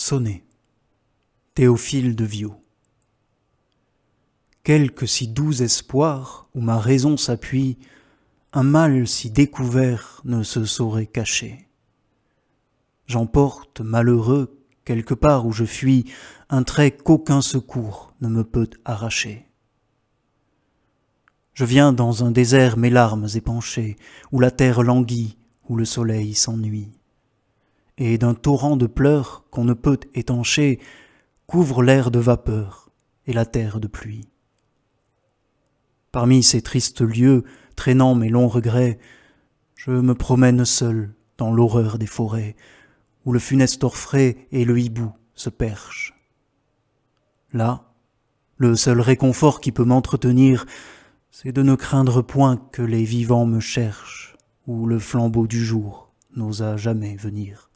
Sonnet Théophile de Viau Quelque si doux espoir où ma raison s'appuie, un mal si découvert ne se saurait cacher. J'emporte, malheureux, quelque part où je fuis, un trait qu'aucun secours ne me peut arracher. Je viens dans un désert mes larmes épanchées, où la terre languit, où le soleil s'ennuie et d'un torrent de pleurs qu'on ne peut étancher, couvre l'air de vapeur et la terre de pluie. Parmi ces tristes lieux, traînant mes longs regrets, je me promène seul dans l'horreur des forêts, où le funeste orfraie et le hibou se perchent. Là, le seul réconfort qui peut m'entretenir, c'est de ne craindre point que les vivants me cherchent, où le flambeau du jour n'osa jamais venir.